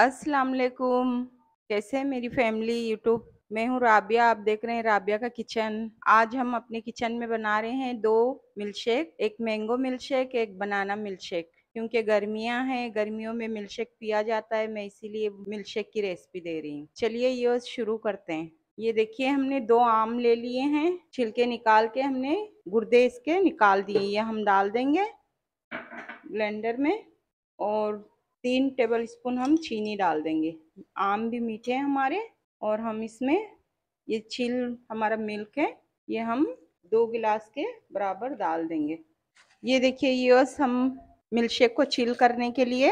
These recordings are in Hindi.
अस्सलाम वालेकुम कैसे है मेरी फैमिली यूट्यूब मैं हूँ राबिया आप देख रहे हैं राबिया का किचन आज हम अपने किचन में बना रहे हैं दो मिल्कशेक एक मैंगो मिल्कशेक एक बनाना मिल्कशेक क्योंकि गर्मियां हैं गर्मियों में मिल्कशेक पिया जाता है मैं इसीलिए मिल्कशेक की रेसिपी दे रही हूँ चलिए ये शुरू करते हैं ये देखिए हमने दो आम ले लिए हैं छिलके निकाल के हमने गुर्दे इसके निकाल दिए ये हम डाल देंगे ब्लेंडर में और तीन टेबल स्पून हम चीनी डाल देंगे आम भी मीठे हैं हमारे और हम इसमें ये छील हमारा मिल्क है ये हम दो गिलास के बराबर डाल देंगे ये देखिए ये हम मिल्कशेक को छील करने के लिए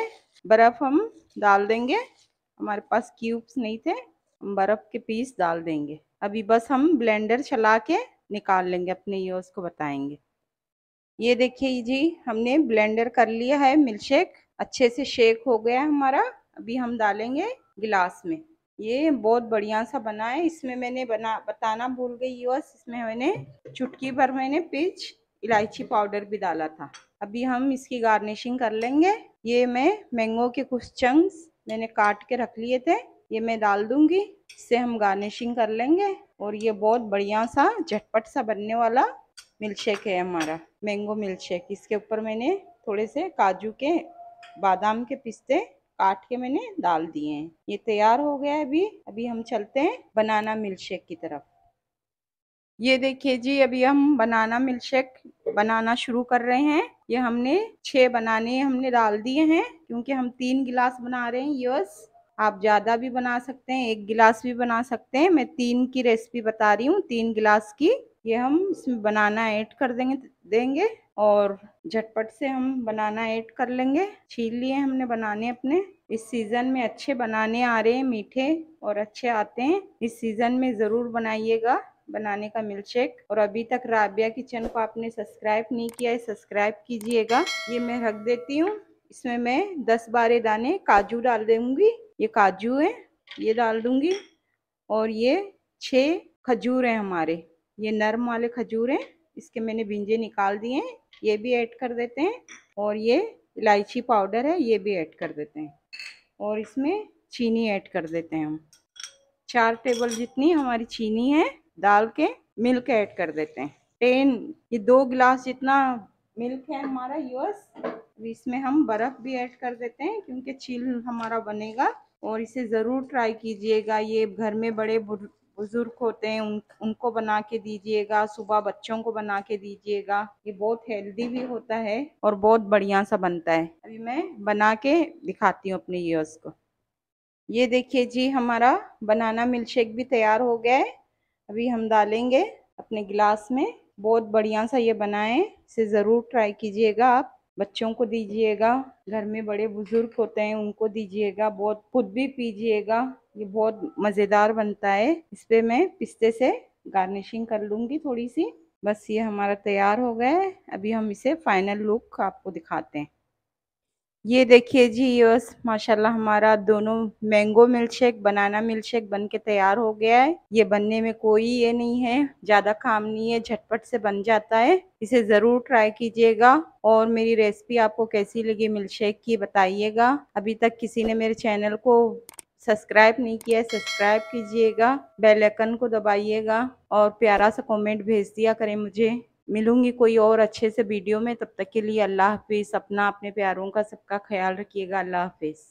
बर्फ़ हम डाल देंगे हमारे पास क्यूब्स नहीं थे हम बर्फ़ के पीस डाल देंगे अभी बस हम ब्लेंडर चला के निकाल लेंगे अपने यूज़ को बताएंगे ये देखिए जी हमने ब्लेंडर कर लिया है मिल्कशेक अच्छे से शेक हो गया है हमारा अभी हम डालेंगे गिलास में ये बहुत बढ़िया सा बना है इसमें मैंने बना बताना भूल गई बस इसमें मैंने चुटकी भर मैंने पिच इलायची पाउडर भी डाला था अभी हम इसकी गार्निशिंग कर लेंगे ये मैं मैंगो के कुछ चंक्स मैंने काट के रख लिए थे ये मैं डाल दूंगी इससे हम गार्निशिंग कर लेंगे और ये बहुत बढ़िया सा झटपट सा बनने वाला मिल्क शेक है हमारा मैंगो मिल्क शेक इसके ऊपर मैंने थोड़े से काजू के बादाम के पिस्ते काट के मैंने डाल दिए हैं ये तैयार हो गया है अभी अभी हम चलते हैं बनाना मिल्क शेक की तरफ ये देखिए जी अभी हम बनाना मिल्क शेक बनाना शुरू कर रहे हैं ये हमने छह बनाने हमने डाल दिए हैं क्योंकि हम तीन गिलास बना रहे हैं यस आप ज़्यादा भी बना सकते हैं एक गिलास भी बना सकते हैं मैं तीन की रेसिपी बता रही हूँ तीन गिलास की ये हम इसमें बनाना ऐड कर देंगे देंगे और झटपट से हम बनाना ऐड कर लेंगे छील लिए हमने बनाने अपने इस सीज़न में अच्छे बनाने आ रहे हैं मीठे और अच्छे आते हैं इस सीज़न में ज़रूर बनाइएगा बनाने का मिल्कशेक और अभी तक राबिया किचन को आपने सब्सक्राइब नहीं किया है सब्सक्राइब कीजिएगा ये मैं रख देती हूँ इसमें मैं दस बारह दाने काजू डाल दूँगी ये काजू है ये डाल दूँगी और ये छः खजूर हैं हमारे ये नर्म वाले खजूर हैं इसके मैंने बिंजे निकाल दिए ये भी ऐड कर देते हैं और ये इलायची पाउडर है ये भी ऐड कर देते हैं और इसमें चीनी ऐड कर देते हैं हम चार टेबल जितनी हमारी चीनी है डाल के मिल्क ऐड कर देते हैं टेन ये दो गिलास जितना मिल्क है हमारा यूएस तो इसमें हम बर्फ़ भी ऐड कर देते हैं क्योंकि चील हमारा बनेगा और इसे ज़रूर ट्राई कीजिएगा ये घर में बड़े बुज़ुर्ग होते हैं उन उनको बना के दीजिएगा सुबह बच्चों को बना के दीजिएगा ये बहुत हेल्दी भी होता है और बहुत बढ़िया सा बनता है अभी मैं बना के दिखाती हूँ अपने यूर्स को ये देखिए जी हमारा बनाना मिल्कशेक भी तैयार हो गया है अभी हम डालेंगे अपने गिलास में बहुत बढ़िया सा ये बनाएं इसे ज़रूर ट्राई कीजिएगा आप बच्चों को दीजिएगा घर में बड़े बुज़ुर्ग होते हैं उनको दीजिएगा बहुत खुद भी पीजिएगा ये बहुत मज़ेदार बनता है इस पर मैं पिस्ते से गार्निशिंग कर लूँगी थोड़ी सी बस ये हमारा तैयार हो गया है अभी हम इसे फाइनल लुक आपको दिखाते हैं ये देखिए जी बस माशाल्लाह हमारा दोनों mango milk shake banana milk shake बन के तैयार हो गया है ये बनने में कोई ये नहीं है ज़्यादा काम नहीं है झटपट से बन जाता है इसे ज़रूर ट्राई कीजिएगा और मेरी रेसिपी आपको कैसी लगी मिल्क शेक की बताइएगा अभी तक किसी ने मेरे चैनल को सब्सक्राइब नहीं किया है सब्सक्राइब कीजिएगा बेल आइकन को दबाइएगा और प्यारा सा कमेंट भेज दिया करें मुझे मिलूंगी कोई और अच्छे से वीडियो में तब तक के लिए अल्लाह हाफिज़ अपना अपने प्यारों का सबका ख्याल रखिएगा अल्लाह हाफिज़